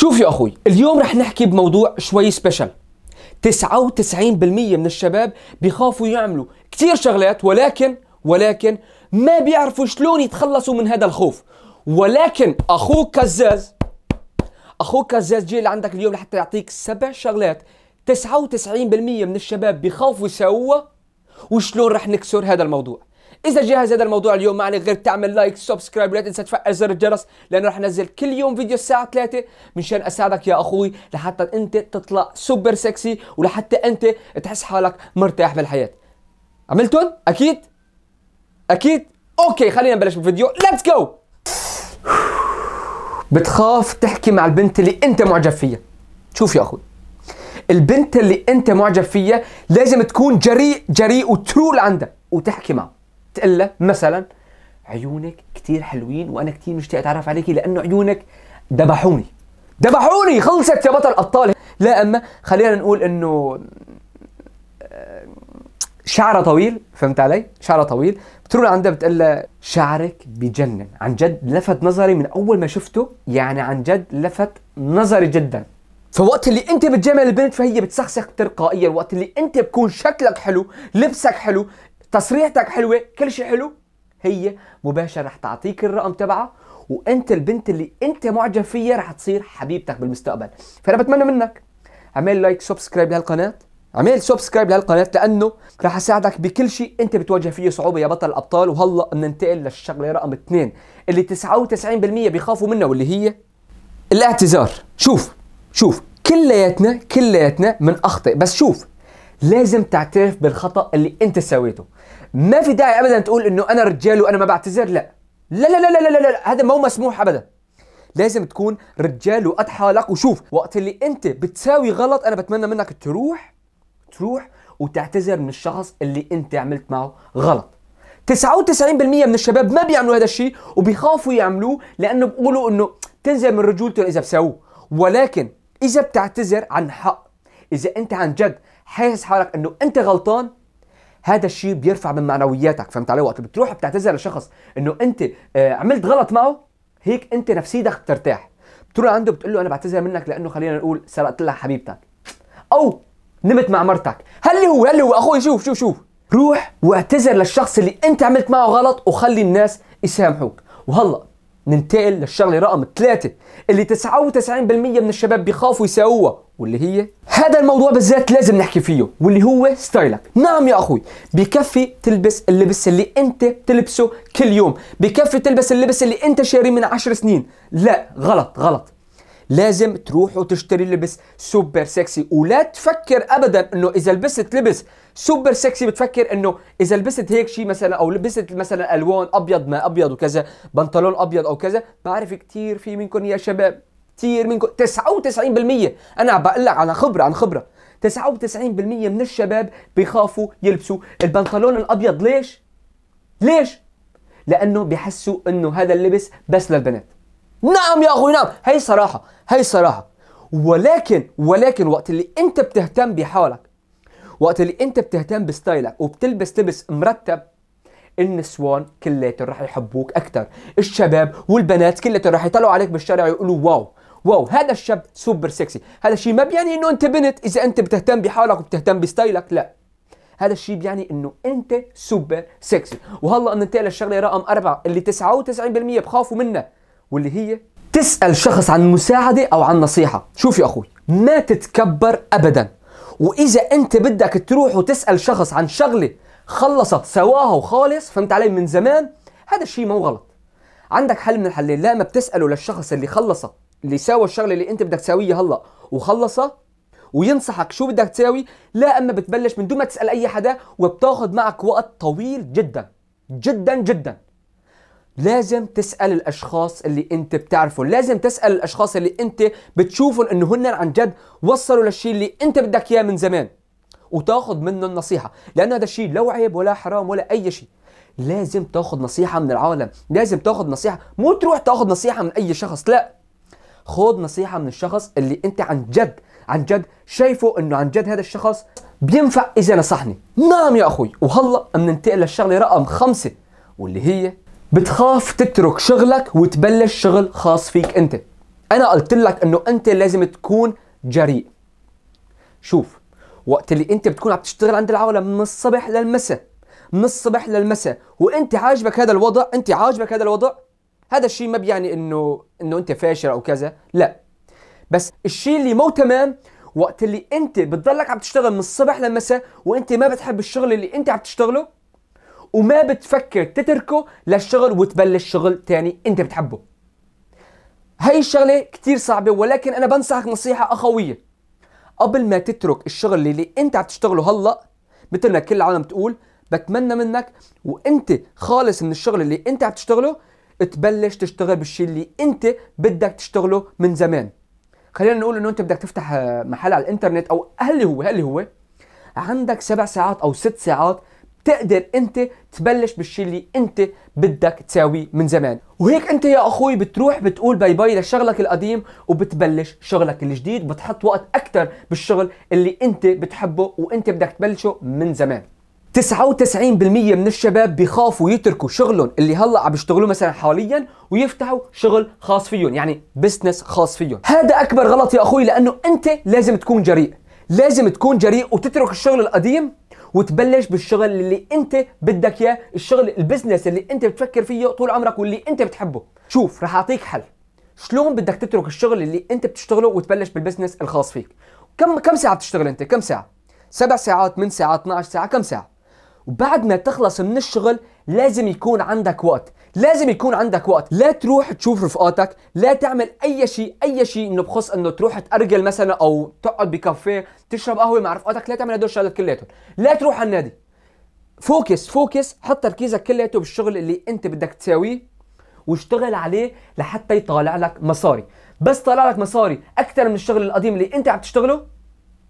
شوف يا اخوي اليوم رح نحكي بموضوع شوي سبيشال 99% من الشباب بيخافوا يعملوا كثير شغلات ولكن ولكن ما بيعرفوا شلون يتخلصوا من هذا الخوف ولكن اخوك كزاز اخوك كزاز جاي لعندك اليوم لحتى يعطيك سبع شغلات 99% من الشباب بيخافوا يسووها وشلون رح نكسر هذا الموضوع اذا جهز هذا الموضوع اليوم ما عليك غير تعمل لايك سبسكرايب ولا تنسى تفعل زر الجرس لانه رح انزل كل يوم فيديو الساعه 3 مشان اساعدك يا اخوي لحتى انت تطلع سوبر سكسي ولحتى انت تحس حالك مرتاح بالحياه عملتون؟ اكيد اكيد اوكي خلينا نبلش بالفيديو ليتس جو بتخاف تحكي مع البنت اللي انت معجب فيها شوف يا اخوي البنت اللي انت معجب فيها لازم تكون جريء جريء وترول عندها وتحكي معه تقول لها مثلا عيونك كثير حلوين وانا كثير مشتاق اتعرف عليكي لانه عيونك ذبحوني ذبحوني خلصت يا بطل ابطال لا اما خلينا نقول انه آه، شعرها طويل فهمت علي شعرها طويل بتروح عندها بتقول لها شعرك بجنن عن جد لفت نظري من اول ما شفته يعني عن جد لفت نظري جدا فوقت اللي انت بتجامل البنت فهي بتسخسخ تلقائيا وقت اللي انت بكون شكلك حلو لبسك حلو تصريحتك حلوه كل شيء حلو هي مباشره رح تعطيك الرقم تبعها وانت البنت اللي انت معجب فيها رح تصير حبيبتك بالمستقبل فانا بتمنى منك اعمل لايك سبسكرايب لهالقناه اعمل سبسكرايب لهالقناة لأنه رح أساعدك بكل شيء أنت بتواجه فيه صعوبة يا بطل الأبطال وهلا بننتقل للشغلة رقم اثنين اللي 99% بيخافوا منها واللي هي الاعتذار، شوف شوف كلياتنا كلياتنا بنخطئ بس شوف لازم تعترف بالخطا اللي انت سويته ما في داعي ابدا تقول انه انا رجال وانا ما بعتذر لا لا لا لا لا لا, لا, لا. هذا مو مسموح ابدا لازم تكون رجال وقد حالك وشوف وقت اللي انت بتساوي غلط انا بتمنى منك تروح تروح وتعتذر من الشخص اللي انت عملت معه غلط 99% من الشباب ما بيعملوا هذا الشيء وبيخافوا يعملوه لانه بيقولوا انه تنزل من رجولتهم اذا بسووه ولكن اذا بتعتذر عن حق اذا انت عن جد حاسس حالك انه انت غلطان هذا الشيء بيرفع من معنوياتك فهمت علي وقت بتروح بتعتذر لشخص انه انت آه، عملت غلط معه هيك انت نفسيتك بترتاح بتروح عنده بتقول له انا بعتذر منك لانه خلينا نقول سرقت لها حبيبتك او نمت مع مرتك هل هو هل هو اخوي شوف شوف شوف روح واعتذر للشخص اللي انت عملت معه غلط وخلي الناس يسامحوك وهلا ننتقل للشغله رقم ثلاثة اللي 99% من الشباب بيخافوا يساووها واللي هي هذا الموضوع بالذات لازم نحكي فيه واللي هو ستايلك نعم يا اخوي بكفي تلبس اللبس اللي انت بتلبسه كل يوم بكفي تلبس اللبس اللي انت شاريه من 10 سنين لا غلط غلط لازم تروح وتشتري لبس سوبر سكسي ولا تفكر ابدا انه اذا لبست لبس سوبر سكسي بتفكر انه اذا لبست هيك شيء مثلا او لبست مثلا الوان ابيض ما ابيض وكذا بنطلون ابيض او كذا بعرف كثير في منكم يا شباب كثير منكم 99% انا بقول لك على خبره عن خبره 99% من الشباب بيخافوا يلبسوا البنطلون الابيض ليش؟ ليش؟ لانه بحسوا انه هذا اللبس بس للبنات نعم يا اخوي نعم هي صراحه الصراحة ولكن ولكن وقت اللي انت بتهتم بحالك وقت اللي انت بتهتم بستايلك وبتلبس لبس مرتب النسوان كلياتهم رح يحبوك اكثر الشباب والبنات كلياتهم رح يطلعوا عليك بالشارع ويقولوا واو واو هذا الشاب سوبر سكسي هذا الشيء ما بيعني انه انت بنت اذا انت بتهتم بحالك وبتهتم بستايلك لا هذا الشيء بيعني انه انت سوبر سكسي وهلا بننتقل للشغله رقم أربعة اللي 99% بخافوا منها واللي هي تسأل شخص عن مساعدة أو عن نصيحة شوف يا أخوي ما تتكبر أبدا وإذا أنت بدك تروح وتسأل شخص عن شغلة خلصت سواها وخالص فهمت علي من زمان هذا الشيء مو غلط عندك حل من الحلين لا ما بتسأله للشخص اللي خلصه اللي ساوى الشغلة اللي أنت بدك تساويها هلا وخلصها وينصحك شو بدك تساوي لا اما بتبلش من دون ما تسال اي حدا وبتاخذ معك وقت طويل جدا جدا جدا لازم تسال الاشخاص اللي انت بتعرفهم لازم تسال الاشخاص اللي انت بتشوفهم انه هن عن جد وصلوا للشيء اللي انت بدك اياه من زمان وتاخذ منه النصيحه لانه هذا الشيء لا عيب ولا حرام ولا اي شيء لازم تاخذ نصيحه من العالم لازم تاخذ نصيحه مو تروح تاخذ نصيحه من اي شخص لا خذ نصيحه من الشخص اللي انت عن جد عن جد شايفه انه عن جد هذا الشخص بينفع اذا نصحني نعم يا اخوي وهلا بننتقل للشغله رقم خمسة واللي هي بتخاف تترك شغلك وتبلش شغل خاص فيك انت انا قلت لك انه انت لازم تكون جريء شوف وقت اللي انت بتكون عم تشتغل عند العالم من الصبح للمساء من الصبح للمساء وانت عاجبك هذا الوضع انت عاجبك هذا الوضع هذا الشيء ما بيعني انه انه انت فاشل او كذا لا بس الشيء اللي مو تمام وقت اللي انت بتضلك عم تشتغل من الصبح للمساء وانت ما بتحب الشغل اللي انت عم تشتغله وما بتفكر تتركه للشغل وتبلش شغل تاني انت بتحبه هاي الشغله كتير صعبه ولكن انا بنصحك نصيحه اخويه قبل ما تترك الشغل اللي انت عم تشتغله هلا مثل ما كل العالم تقول بتمنى منك وانت خالص من الشغل اللي انت عم تشتغله تبلش تشتغل بالشيء اللي انت بدك تشتغله من زمان خلينا نقول انه انت بدك تفتح محل على الانترنت او هل هو هل هو عندك سبع ساعات او ست ساعات تقدر انت تبلش بالشي اللي انت بدك تساويه من زمان وهيك انت يا اخوي بتروح بتقول باي باي لشغلك القديم وبتبلش شغلك الجديد بتحط وقت اكثر بالشغل اللي انت بتحبه وانت بدك تبلشه من زمان 99% من الشباب بيخافوا يتركوا شغلهم اللي هلا عم يشتغلوه مثلا حاليا ويفتحوا شغل خاص فيهم يعني بزنس خاص فيهم هذا اكبر غلط يا اخوي لانه انت لازم تكون جريء لازم تكون جريء وتترك الشغل القديم وتبلش بالشغل اللي انت بدك اياه الشغل البزنس اللي انت بتفكر فيه طول عمرك واللي انت بتحبه شوف رح اعطيك حل شلون بدك تترك الشغل اللي انت بتشتغله وتبلش بالبزنس الخاص فيك كم كم ساعه بتشتغل انت كم ساعه سبع ساعات من ساعات 12 ساعه كم ساعه وبعد ما تخلص من الشغل لازم يكون عندك وقت لازم يكون عندك وقت لا تروح تشوف رفقاتك لا تعمل اي شيء اي شيء انه بخص انه تروح تأرجل مثلا او تقعد بكافيه تشرب قهوه مع رفقاتك لا تعمل هدول الشغلات كلياتهم لا تروح على النادي فوكس فوكس حط تركيزك كلياته بالشغل اللي انت بدك تساويه واشتغل عليه لحتى يطالع لك مصاري بس طالع لك مصاري اكثر من الشغل القديم اللي انت عم تشتغله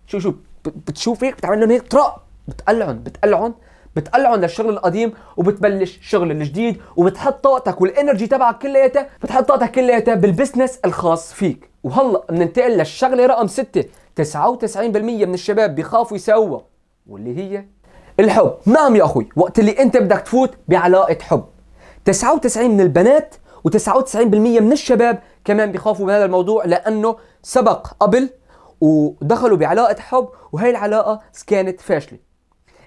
شو شو بتشوف هيك بتعمل لهم هيك طرق بتقلعهم بتقلعهم بتقلعن للشغل القديم وبتبلش شغل الجديد وبتحط طاقتك والانرجي تبعك كلياتها بتحط طاقتك كلياتها بالبزنس الخاص فيك وهلا بننتقل للشغله رقم 6 99% من الشباب بيخافوا يسووا واللي هي الحب نعم يا اخوي وقت اللي انت بدك تفوت بعلاقه حب 99 من البنات و99% من الشباب كمان بيخافوا من هذا الموضوع لانه سبق قبل ودخلوا بعلاقه حب وهي العلاقه كانت فاشله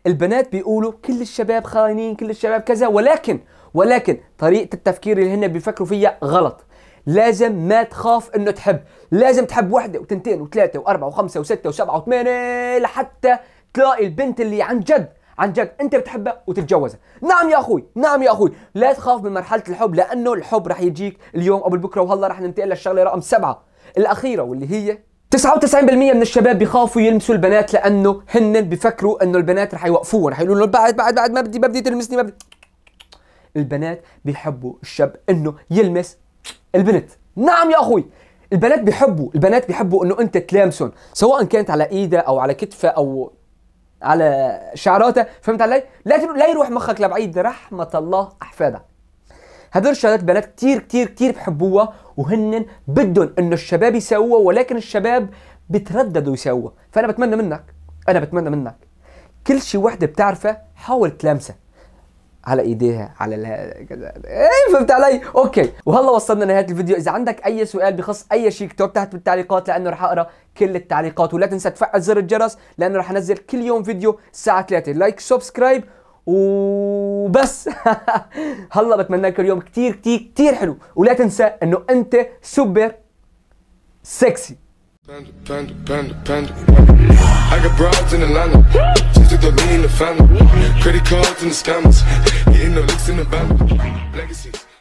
البنات بيقولوا كل الشباب خاينين كل الشباب كذا ولكن ولكن طريقه التفكير اللي هن بيفكروا فيها غلط لازم ما تخاف انه تحب لازم تحب وحده وتنتين وثلاثه واربعه وخمسه وسته وسبعه وثمانيه لحتى تلاقي البنت اللي عن جد عن جد انت بتحبها وتتجوزها نعم يا اخوي نعم يا اخوي لا تخاف من مرحله الحب لانه الحب رح يجيك اليوم او بكره وهلا رح ننتقل للشغله رقم سبعه الاخيره واللي هي 99% من الشباب بيخافوا يلمسوا البنات لانه هن بيفكروا انه البنات رح يوقفوهم رح يقولوا له بعد بعد بعد ما بدي ما بدي تلمسني ما بدي البنات بيحبوا الشاب انه يلمس البنت نعم يا اخوي البنات بيحبوا البنات بيحبوا انه انت تلامسهم سواء كانت على ايدها او على كتفها او على شعراتها فهمت علي لا لا يروح مخك لبعيد رحمه الله احفادك هذول الشغلات بنات كتير كتير كتير بحبوها وهن بدهم انه الشباب يسووها ولكن الشباب بترددوا يسووها فانا بتمنى منك انا بتمنى منك كل شيء وحده بتعرفه حاول تلامسه على ايديها على كذا ايه فهمت علي اوكي وهلا وصلنا لنهايه الفيديو اذا عندك اي سؤال بخص اي شيء اكتب تحت بالتعليقات لانه رح اقرا كل التعليقات ولا تنسى تفعل زر الجرس لانه رح انزل كل يوم فيديو الساعه 3 لايك سبسكرايب وبس هلا بتمنى لك اليوم كتير كتير كتير حلو ولا تنسى انه انت سوبر سكسي Panda, panda, panda, panda. I got broads in Atlanta. Just to throw me in the family. Credit cards and the scammers. Getting no looks in the bank. Legacies.